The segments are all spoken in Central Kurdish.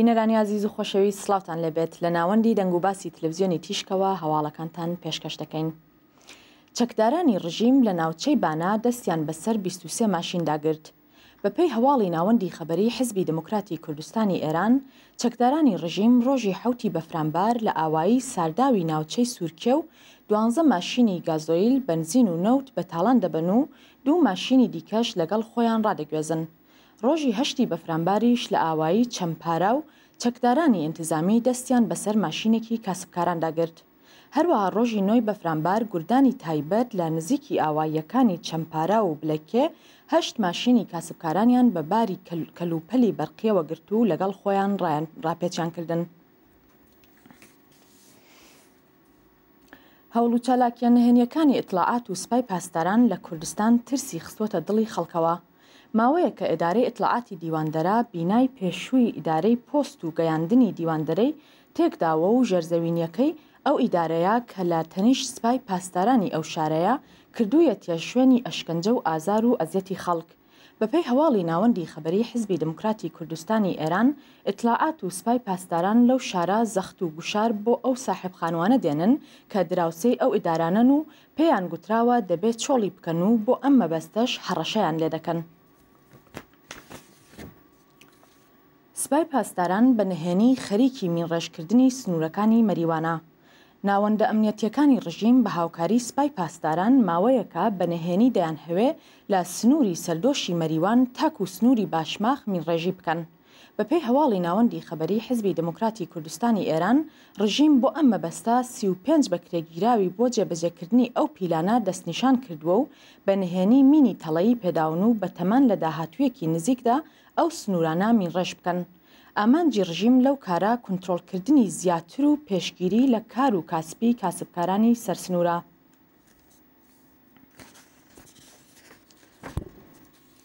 بینەرانی عزیز و خۆشەوی سلااوان لەبێت لە ناوەندی دەنگوباسی تللوزیۆنی تیشکەوە هەواڵەکانتان پێشکەش دەکەین. چەکدارانی ڕژیم لە ناوچەی بانا دەستیان بەسەر 23 ماشین داگرت. بەپی هەواڵی ناوەندی خبری حزبی دموکراتی کوردستانی ئێران، چەکدارانی ڕژیم ڕۆژی حوتی بەفرانبار لە ئاوایی سارداوی ناوچەی سوورکێ و دوانزە ماشینی گازۆیل بنزین و نەوت بە تاڵان دەبن و دوو ماشینی دیکەش لەگەڵ خۆیان ڕادەگوێزن. ڕۆژی هەشتی بەفرانباریش لە ئاوایی چەمپارا و چەکدارانی ئینتیزامی دەستیان بەسەر ماشینێکی کاسبکاران داگرت. هەروەها ڕۆژی نۆی بەفرانبار گردانی تایبەت لە نزیکی ئاواییەکانی چەمپارا و بلەکێ هەشت ماشینی کاسبکارانیان بە باری کەلوپەلی بەرقیەوە گرت و لەگەڵ خۆیان ڕاپێچیانکردن. هەوڵ و چالاکیان نهێنیەکانی ئەتلاعات و سپای پاسداران لە کوردستان ترسی خستوتە دڵی خەڵکەوە. ماوەیە کە ئێدارەی ئەتلاعاتی دیواندەرا بینای پێشووی ئیدارەی پۆست و گەیاندنی دیواندەرەی تێکداوە و ژەرزەوینیەکەی ئەو ئیدارەیە کە لە تەنیش سپای پاسدارانی ئەو شارەیە کردوویەتە شوێنی ئەشکنجە و ئازار و ئەزیەتی خەڵک بەپی هەواڵی ناوەندی خبری حزبی دموکراتی کوردستانی ئێران ئطلاعات و سپای پاسداران لەو شارە زەخت و گوشار بۆ ئەو ساحبخانوانە دێنن کە دراوسەی ئەو ئیدارانەن و پێیان گوتراوە دەبێت چۆڵی بکەن و بۆ ئەم مەبەستەش هەڕەشەیان لێ دەکەن. سوپای پاسداران بە نهێنی خەریکی مینڕێژکردنی سنوورەکانی مەریوانە. ناوەندە ئەمنیەتیەکانی ڕژیم بە هاوکاری سپای پاسداران ماوەیەکە بە نهێنی دەیان هەوێ لە سنووری سەردۆشی مەریوان تاک و سنووری باشماخ مینڕێژی بکەن. بەپی هەواڵی ناوەندی خەبەری حزبی دموکراتی کوردستانی ئێران ڕژیم بۆ ئەم مەبەستا 35 بەکرێگیراوی بۆ جێبەجێکردنی ئەو پیلانە دەستنیشان کردووە و بە نهێنی مینی تەڵەیی پێداون و بە تەمان لە داهاتوویەکی نزیکدا ئەو سنوورانامی ڕێژ بکەن ئامانجی ڕژیم لەو کارە کنترۆلکردنی زیاتر و پێشگیری لە کار و کاسبی کاسبکارانی سەرسنوورە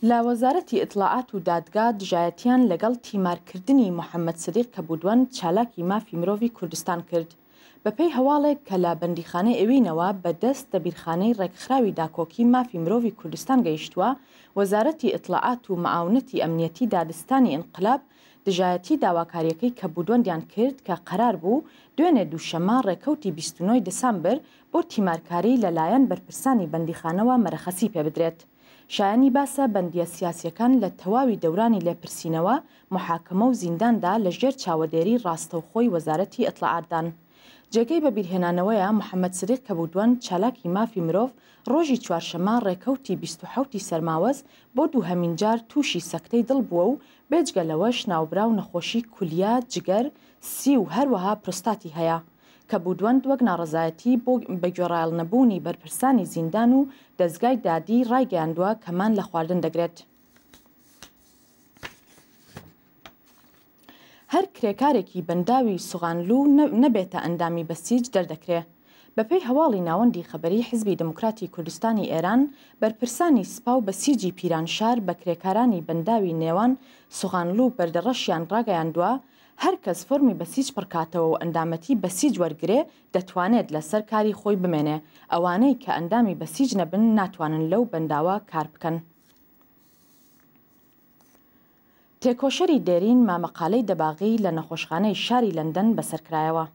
لا وەزارەتی ئەتلاعات و دادگا دژایەتیان لەگەڵ تیمارکردنی محەممەد سدیق کە بودوەن چالاکی مافی مرۆڤی کوردستان کرد. بەپەی هەواڵێک کە لە بەندیخانەی ئەوینەوە بەدەست دە بیرخانەی ڕێکخراوی داکۆکی مافی مرۆڤی کوردستان گەیشتووە وەزارەتی ئەطلاعات و مەعاونەتی ئەمنیەتی دادستانی ئینقلاب دژایەتی داواکاریەکەی کە بودۆندیان کرد کە قەرار بوو دوێنێ دووشەما ڕێکەوتی 29 دسامبر بۆ تیمارکاری لەلایەن بەرپرسانی بەندیخانەوە مەرەخەسی پێ بدرێت. شایانی باسە بەندیە سیاسەکان لە تەواوی دەورانی لێپرسینەوە محاکمە و زینداندا لە ژێر چاوەدێری ڕاستەوخۆی وەزارەتی ئەتلاعاتدان. جێگەی بە بیرهێنانەوەیە محەممەد سرێک کە بوو دووەن چالاکی مافی مرۆڤ ڕۆژی چوارشەما ڕێکەوتی 1970 سەرماوەز بۆ دوو هەمین جار تووشی سەکتەی دڵ بووە و بێجگە لەوەش ناوبرا و نەخۆشی کولیا جگەر سی و هەروەها پرستاتی هەیە. کە بودوەند وەک ناڕزایەتی بۆ بەگوێڕایل نەبوونی بەرپرسانی زیندان و دەستگای دادی ڕایگەاندووە کەمان لە خواردن دەگرێت. هەر کرێکارێکی بەنداوی سوغانلو نەبێتە ئەندامی بەسیج دەردەکرێت بەپی هەواڵی ناوەندی خبری حزبی دموکراتی کوردستانی ئێران بەرپرسانی سپاو بە سیجی پیرانشار بە کرێکارانی بەنداوی نێوان سوغانلو بەردەڕەشیان ڕاگەیاندووە هەر کەس فۆمی بەسیج پڕکاتەوە و ئەندامەتی بەسیج وەرگێ دەتوانێت لەسەر کاری خۆی بمێنێ ئەوانەی کە ئەندامی بەسیج نەبن ناتوانن لەو بەنداوە کار بکەن. تێکۆشەری دێرین مامەقالەی دەباغی لە نەخۆشخانەی شاری لەندەن بەسەرکرایەوە.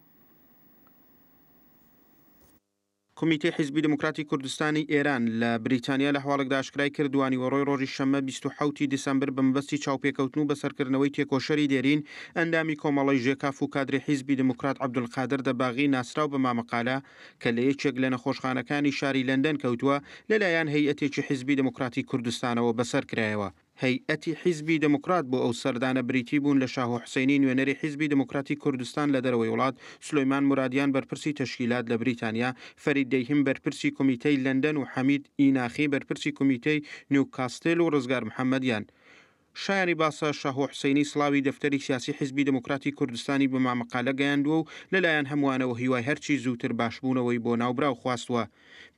کمیتی حیزبی دموکراتی کوردستانی ئێران لە بریتانیا لە حواڵک داشکرای کردوانی وەڕۆی ڕۆژی شەمە 26 دسمبر بمبەستی چاوپێکەوتن و بەسەرکردنەوەی تێکۆشەری دێرین ئەندامی کۆمەڵی ژێکاف و کادری حیزبی دموکرات عبدولقادر دەباغی ناسرااو بە مامەقالە کە لە یەکێک لە نەخۆشخانەکانی شاری لەندەن کەوتووە لەلایەن هەیەتێکی حیزبی دموکراتی کوردستانەوە بەسەرکرایەوە هەیئەتی حیزبی دموکرات بۆ ئەو سەردانە بریتی بوون لە شاه حسینی نوێنەری حیزبی دموکراتی کوردستان لە دەرەوەی وڵات سلەیمان مرادیان بەرپرسی تەشکیلات لە بریتانیا فەرید دەیهم بەرپرسی کمیتەی لەندەن و حەمید ئیناخی بەرپرسی کمیتەی نیوکاستێل و ڕزگار محەممەدیان شایانی باسە شاهۆ حسینی سلاوی دەفتەری سیاسی حزبی دموکراتی کوردستانی بە مامەقالە گەیاندووە و لەلایەن هەمووانەوە هیوای هەرچی زووتر باشبوونەوەی بۆ ناوبراو خواستووە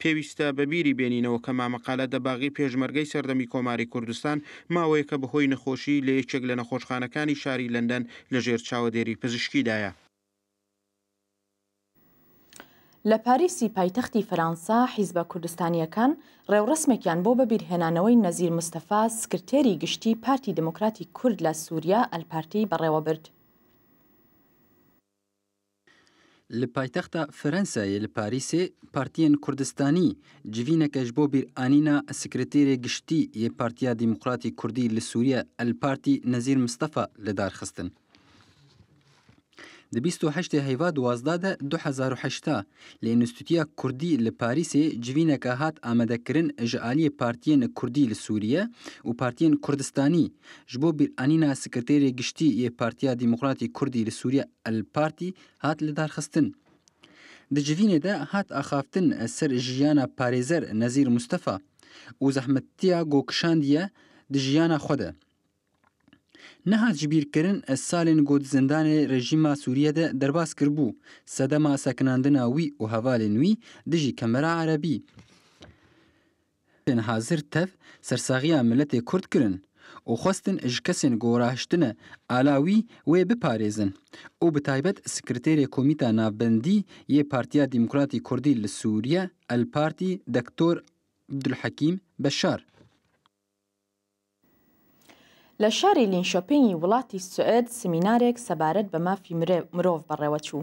پێویستە بەبیری بێنینەوە کە مامەقالە دەباغی پێشمەرگەی سەردەمی کۆماری کوردستان ماوەیەکە بەهۆی نەخۆشی لە یەکێک لە نەخۆشخانەکانی شاری لەندەن لە ژێر چاوەدێری پزیشکیدایە لە پاریسی پایتەختی فەرانسا حیزبە کوردستانیەکان ڕێوڕسمێکیان بۆ بەبییرهێنانەوەی نەزیر مستەفا سکرتێری گشتی پارتی دموکراتی کورد لە سووریا ئەلپارتی بەڕێوەبرد. لە پایتەختە فەرەنسایە لە پاریسێ پارتیەن کوردستانی جوینەکەش بۆ بیرئانینا سکرێرێ گشتی یە پارتیا دیموکراتی کوردی لە سووریە ئەلپارتی نەزیر مستەفا لەدارخستن. د 28 هیوا 12 د 2008 ل انستیتوتیا کوردی ل پاریسې جوینه که هات آماده کړن جالی پارتین کوردی ل سوریه او پارتین کوردستاني جبو بیر انینا سکرټری گشتي ی پارتیا دیموکراتیک کوردی ل سوریه ال پارتی هات ل درخستن د جوینه ده هات اخافتن سر جیانا پاریزر نذیر مصطفی او زحمتیا ګوکشاندیه د جیانا خوده Neha cibîrkirin ez salên got zindanê rejîma Sûriye de derbas kiribû. Sedema sekinandina wî û hevalên wî di jî Kemera Erebî. Tên hazir tev sersaxiya milletê Kurd kirin. û xwestin ji kesên gorahiştine ala wî wê biparêzin û bi taybet sekreterê komîta navbendî yê Partiya Demokratî Kurdî li Sûriye El Partî Dektor Abdulhekîm Beşar لە شاری لینشۆپینی وڵاتی سوئد سمینارێک سەبارەت بە مافی مرۆڤ بەڕێوە چوو.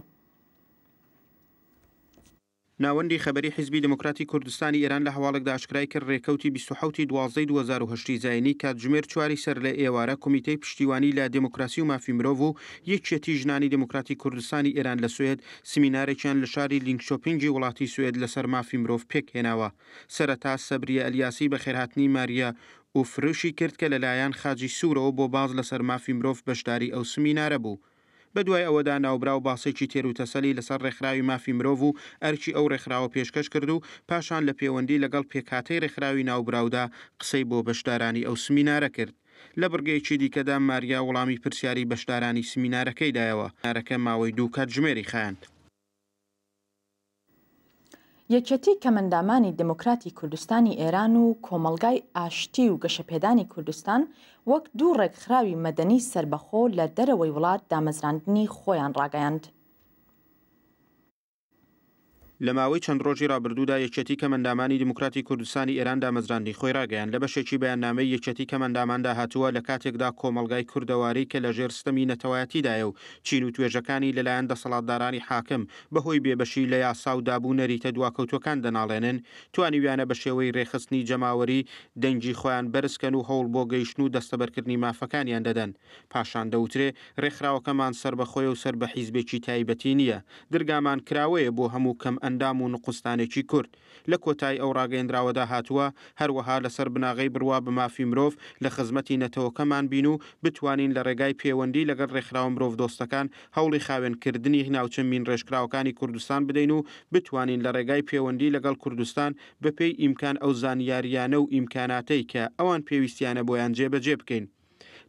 ناوەندی خبری حزبی دموکراتی کوردستانی ئێران لە هەواڵک داشکرای کرد ڕێکەوتی 1970 2010 زایانی کاتژمێر چواری سەر لە ئێوارە کمیتەی پشتیوانی لە دموکراسی و مافی مرۆڤ و یەکێتی ژنانی دموکراتی کوردستانی ئێران لە سوێد سمینارێکیان لە شاری لینکشۆپینجی وڵاتی سوێد لەسەر مافی مرۆڤ پێکهێناوە سەرەتا سەبریە ئەلیاسی بە خێرهاتنی ماریا و فرشی کرد کە لەلایەن خاجی سوورەوە بۆ باز لەسەر مافی مرۆڤ بەشداری ئەو سمینارە بوو. بەدوای ئەوەدا ناوبراو باسێکی تێروتەسەلی لەسەر ڕێکخراوی مافی مرۆڤ و ئەرچی ئەو ڕێکخراوە پێشکەش کرد و پاشان لە پەیوەندی لەگەڵ پێکاتەی ڕێکخراوی ناوبراودا قسەی بۆ بەشدارانی ئەو سمینارە کرد. لە بڕگەیکی دیکەدا ماریا وڵامی پرسیاری بەشدارانی سمینارەکەیدایەوە نارەکە ماوەی دوو کات ژمێری خاند. یەکەتی کەمەندامانی دموکراتی کوردستانی ئێران و کۆمەلگای ئاشتی و گەشەپێدانی کوردستان وەک دوو ڕێکخراوی مەدەنی سربەخۆ لە دەرەوەی وڵات دامەزراندنی خۆیان ڕاگەیاند. لە ماوەی چەند ڕۆژی رابرردوودا یەکەتی کە مندامانی دموکراتی کوردستانی ئێراندا مەزراندی خۆیراگەیان لە بەشێکی بەیاننامەی یەکەتی کە منداماندا هاتووە لە کاتێکدا کۆمەلگای کوردەواری کە لە ژێرستەمی نەتەوایەتیدایە و چین و توێژەکانی لەلایەن دەسەڵاتدارانی حاکم بەهۆی بێبەشی لە یاسا و دابوو نەریتە دواکەوتەکان دەناڵێنن توانی ویانە بە شێوەی ڕێخستنی جەماوەری دەنجی خۆیان بەرزکەن و هەوڵ بۆ گەیشتن و دەستەبەرکردنی مافەکانیان دەدەن پاشان دەوترێ ڕێکخراوەکەمان سەر بەخۆی و سەر بە حیزبێکی تایبەتی نییە درگامان کراوەیە بۆ هەموو کەم ئە ئەندام و نقستانێکی کورد لە کۆتایی ئەو ڕاگەیندراوەدا هاتووە هەروەها لەسەر بناغی بڕوا بە مافی مرۆڤ لە خزمەتی نەتەوەکەمان بین و بتوانین لە ڕێگای پەیوەندی لەگەر ڕێکخراوە مرۆڤ دۆستەکان هەوڵی خاوێنکردنی هناوچە مین ڕێژکراوەکانی کوردستان بدەین و بتوانین لە ڕێگای پەیوەندی لەگەڵ کوردستان بەپێی ئیمکان ئەو زانیاریانە و ئیمکاناتەی کە ئەوان پێویستیانە بۆیان جێبەجێ بکەین.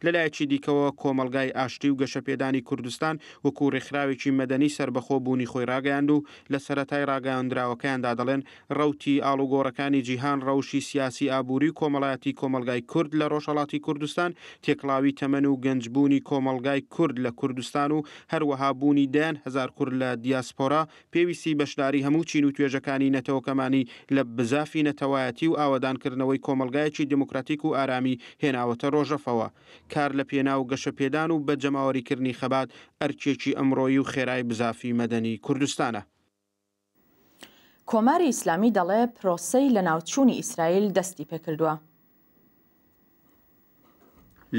لەلایەکی دیکەوە کۆمەلگای ئاشتی و گەشەپێدانی کوردستان وەکو ڕێکخراوێکی مەدەنی سربەخۆ بوونی خۆی ڕاگەاند و لە سەتای ڕاگەاندراوەکەیاندا دەڵێن ڕوتی ئالوگۆڕەکانی جیهان ڕەوشی سیاسی ئابووری کۆمەڵایەتی کۆمەلگای کورد لە ڕۆژەڵاتی کوردستان تێکلاوی تەمەن و گەنجبوونی کۆمەلگای کورد لە کوردستان و هەروەها بوونی دەن هزار کورد لە دیاسپۆرا پێویستی بەشداری هەموو چین و توێژەکانی نەتەوەکەمانی لە بزافی نەتەوایەتی و ئاوادانکردنەوەی کۆمەلگایەکی دموکراتیک و ئارامی هێناوەتە ڕۆژەفەوە کار لە پێنا و گەشە پێدان و بە جەماوەریکردنی خەبات ئەرچێکی ئەمڕۆی و خێرای بزافی مەدەنی کوردستانە. کۆماری ئیسلامی دەڵێ پرۆسەی لە ناوچووی ئیسرائیل دەستی پێکردووە.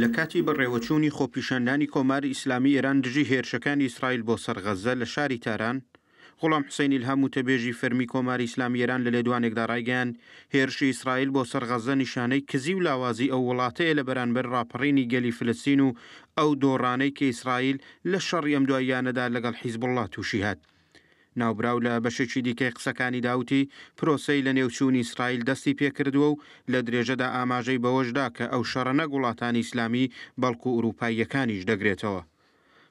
لە کاتی بەڕێوەچوونی خۆپیشاندانی کۆماری ئیسلامی ئێران دژی هێرشەکانی ئیسرائیل بۆ سەرغەزە لە شاری تاران غڵام حسینی هەموو تەبێژی فەرمی کۆماری ئسلامیێران لە لێدوانێکدا ڕایگەیان هێرشی ئیسرائیل بۆ سەرغەزە نیشانەی کزی و لاوازی ئەو وڵاتەیە لە بەرانبەر راپەڕینی گەلی فلسین و ئەو دۆڕانەی کە ئیسرائیل لە شەڕی ئەم دواییانەدا لەگەڵ حیزبڵڵات تووشی هات. ناوبراو لە بەشێکی دیکەی قسەکانی داوتی پرۆسی لە نێوچوونی ئیسرائیل دەستی پێکردووە و لە درێژەدا ئاماژەی بەوەشدا کە ئەو شەڕەنە گوڵاتانی ئیسلامی بەڵکو و ئوروپاییەکانیش دەگرێتەوە.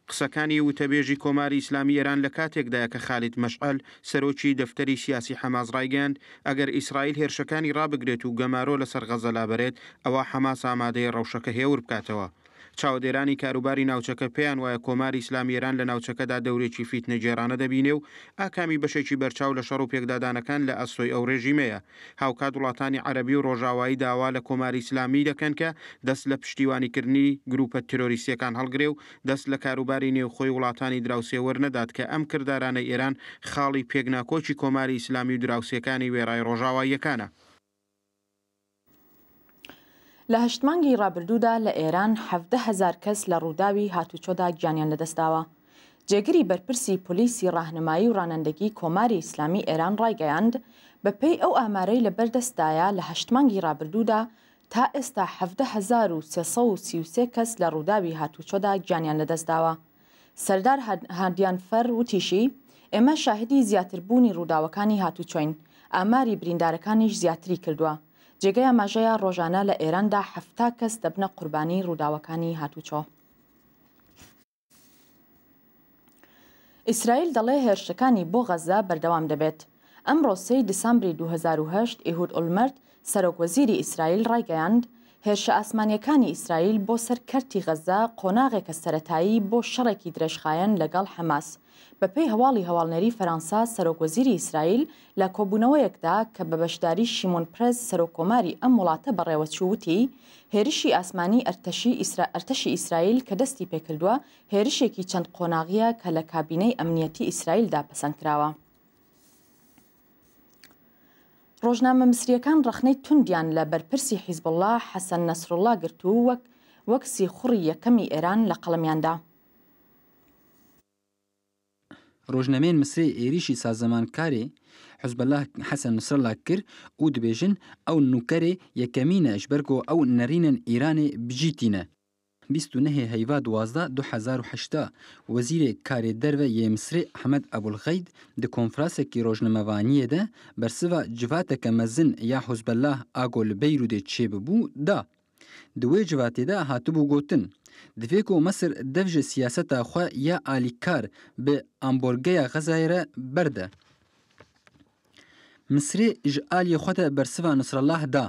قسەکانی وتەبێژی کۆماری ئیسلامی ئێران لە کاتێکدایە کە خالیت مەشعل سەرۆکی دەفتەری سیاسی حەمازڕایگەاند ئەگەر ئیسرائیل هێرشەکانی ڕابگرێت و گەمارۆ لەسەر غەزەلا بەرێت ئەوە حەماس ئامادەی ڕەوشەکە هێور بکاتەوە چاودێرانی کاروباری ناوچەکە پێیان وایە کۆماری ئسلامیێران لە ناوچەکەدا دەورێکی فیت نەجێرانە دەبینێ و ئاکامی بەشێکی بەرچاو لە شەڕ و پێکدادانەکان لە ئەسۆی ئەو ڕێژیمەیە هاوکات وڵاتانی عەربی و ڕۆژاوایی داوا لە کۆماری ئسلامی دەکەن کە دەست لە پشتیوانیکردنی گروپە تۆریسیەکان هەڵگرێ و دەست لە کاروباری نێوخۆی وڵاتانی دراوسێوە نەدات کە ئەم کردارانە ئێران خاڵی پێکناکۆچی کۆماری ئسلامی و دراوسەکانی وێرای ڕۆژاواییەکانە. لە هەشت مانگی ڕابردوودا لە ئێران 1هزار کەس لە ڕووداوی هاتوچۆدا گیانیان لەدەستاوە. جێگری بەرپرسی پلیسی ڕاهنمایی و ڕانندگی کۆماری ئیسلامی ئێران ڕایگەیاند بە پێی ئەو ئامارەی لە بەردەستایە لە هەشت مانگی ڕابردوودا تا ئێستا 17333 کەس لە ڕووداوی هاتوچۆدا گیانیان لەدەستداوە. سەردار هاندیان فەر وتیشی، ئێمە شاهدی زیاتربوونی ڕووداوەکانی هاتوچۆین، ئاماری بریندارەکانیش زیاتری کردووە. جێگەی ئاماژەیە ڕۆژانە لە ئێراندا هەفتا کەس دەبنە قوربانی ڕووداوەکانی هاتوچۆ. ئیسرائیل دەڵێ هێرشەکانی بۆ غەزە بەردەوام دەبێت. ئەم ڕۆسەی دسامبری 2010 ئیهود ئولمەرد سەرۆکوەزیری ئیسرائیل ڕایگەیاند هێرشە ئاسمانیەکانی ئیسرائیل بۆ سەر کەرتی غەزە قۆناغێکە سەتایی بۆ شەڕێکی درێژخایەن لەگەڵ حەماس بەپی هەواڵی هەواڵنەری فەرەنسا سەرۆکۆزیری ئیسرائیل لە کۆبوونەوەیەکدا کە بە بەشداری شیمون پرز سەرۆکۆماری ئەم وڵاتە بەڕێوەچووتی هێرشی ئاسمانی ئەرتەشی ئیسرائیل کە دەستی پێکردووە هێرشێکی چەند قۆناغیە کە لە کابینەی ئەمنیەتی ئیسرائیلدا پەسەند کراوە. ڕۆژنامە مسریەکان ڕخنەی توندیان لە بەرپرسی حیزبڵلا حەسەن نەسرڵلا گرت و وەک وەکسی خوڕی یەکەمی ئێران لە قەڵمیاندا. ڕۆژنامێن مسری ئێریشی سازەمانکارێ حزبەلا حەسەن نسرلا کرد و دبێژن ئەو نوکەرێ یەکەمینە ژبەرگۆ ئەو نەرینەن ئیرانێ بجیتینە 29 هیوا 12 2018 وزیر کاری در و یه مصر احمد ابوالغید د کنفرانس کی روزنامه‌وانی ده برسوا جوات کمزن یا حزب الله اگول بیرود چیب بو ده د وی جوات ده هاتبو گوتن د فیکو مصر دفج سیاست خو یا الیکار به امبورګیا غزایره برده مصری جالی خوته برسوا نصر الله ده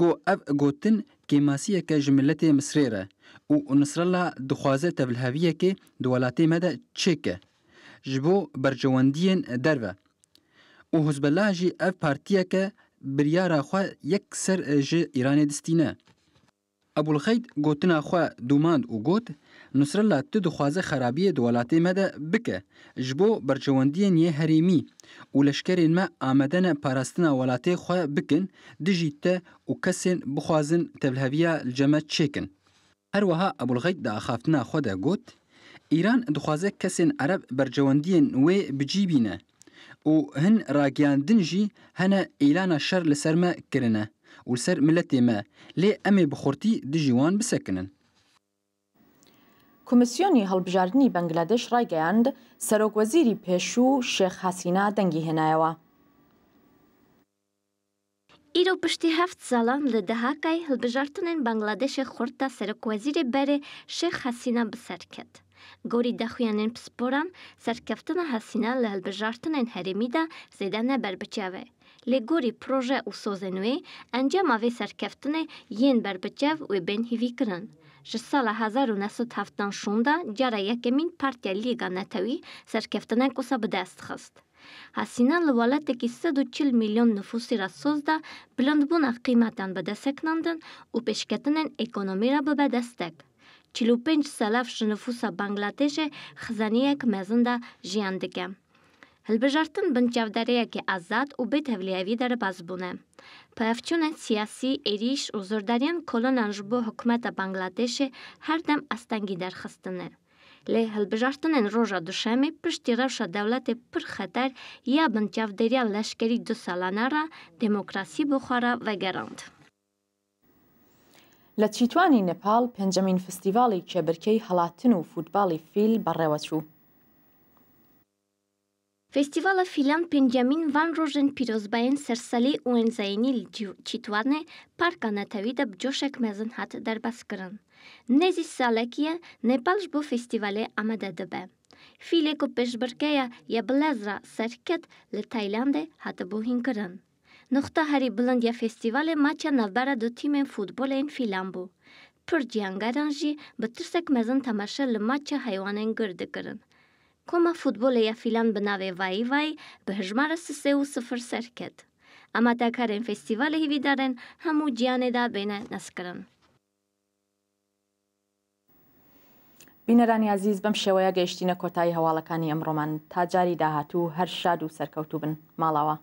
گو اف گوتن کیماسیه که جملت مصری ره û Nisrella dixwaze tevliheviyekê di welatê me de çêke ji bo bercewendiyên derve. û Hizbellah jî ev partiyeke biryara xwe yek ser ji Îranê distîne. Ebulxeyd gotina xwe dumand û got, Nusrella tu dixwaze xerabiyê di welatê me de bike ji bo berçewendiyên yê herêmî û leşkerên me amedene parastina welatê xwe bikin, dijî te û kesên bixwazin tevliheviya li ceme çêkin. ابو الغيد دا خافتنا خدا گوت ئیران دخوازه کەسێن عرب بەرجەوەندیان وێ بجیبینە و هن هەن ڕاگەاندنژی هەنە شر شەر لەسەرمە کرنە و سەر ملەتێمە لێ ئەمێ بخورتی دژیوان بسەکنن. کمیسیۆنی هەڵبژاردننی بەنگلادش ڕایگەیاند سەرۆکوەزیری پێشوو شێخ حەسینا دەنگی هێنایەوە. Իրո պշտի հավտ զալան լդհակայ հլբժարտունեն բանգլադեշը խորդասերը կոզիրի բերե շեխ հասինա բսարքետ։ Գորի դախույանեն պսպորան սարկավտնը հասինա լհլբժարտունեն հերեմիդա զեդանը բերբճավ է։ Լեգորի պրոժե ու սոզենուի անջամ ավե սարկավտնը են բերբճավ ու բեն հիվի կրան։ Ժսալա 1970 շունդա ջարա եկեմին պարտյա լիգա նետավի սարկավտնեն կոսա բդաստ խստ։ ҳасина ловалате ки 340 миллион нуфусира созда пландбунах қиматан ба дастекнандан ӯ пешкатанен экономира ба ба дастек 45 салафш нуфуса бангладеше хзаниек мезанда жияндеке ҳилбижартин бинчавдареяке азад ӯ бетавлиявидара базбуне паявчунен сиясӣ эриш узурдариян колонан ҷубо ҳукумата бангладеше ҳардам астанги дархистане Լե հլբժարտնեն ռոժա դուշեմի պշտի ռավշա դավլատե պր խետար իա բնտյավ դերյա լաշկերի դու սալանարա դեմոկրասի բոխարա վեգերանդ։ لە چیتوانی نەپال پێنجەمین فستیڤالی کێبرکەی هەڵاتن و فوتبالی فیل بەڕێوەچوو. Festivala filan Benjamin Van Rojen Pirozbayen sersali uenzayini çitwane parka natavida bjoshek mezin hat derbas kırın. Նեզիսալակիա Նեպալ ժբու ֆեստիվալե ամադադբե։ Ֆիլեկո պեշբրկեя յաբլազրա սարքետ լե Թայլանդե հատաբուհին կրան։ Նոխտահարի բլնդյա ֆեստիվալը մաչա նավբարա դու թիմեն ֆուտբոլեն ֆիլամբու։ Փրջյան գարանջի բտրսեք մեզն թամաշա լը մաչա հայվանեն գրդը կրն։ Կոմա ֆուտբոլը յա ֆիլան բնավե վայ վայ բհժմարը սսեու սֆր սարքետ։ Ամատակարեն ֆեստիվալը հիվիդարեն համու ջյանեդա բենա նասկրն։ بینەرانی عزیز بەم شێوەیە گەیشتینە کۆتایی هەواڵەکانی ئەمڕۆمان تا جاری داهاتوو هەر شاد و سەرکەوتوو بن ماڵاوە.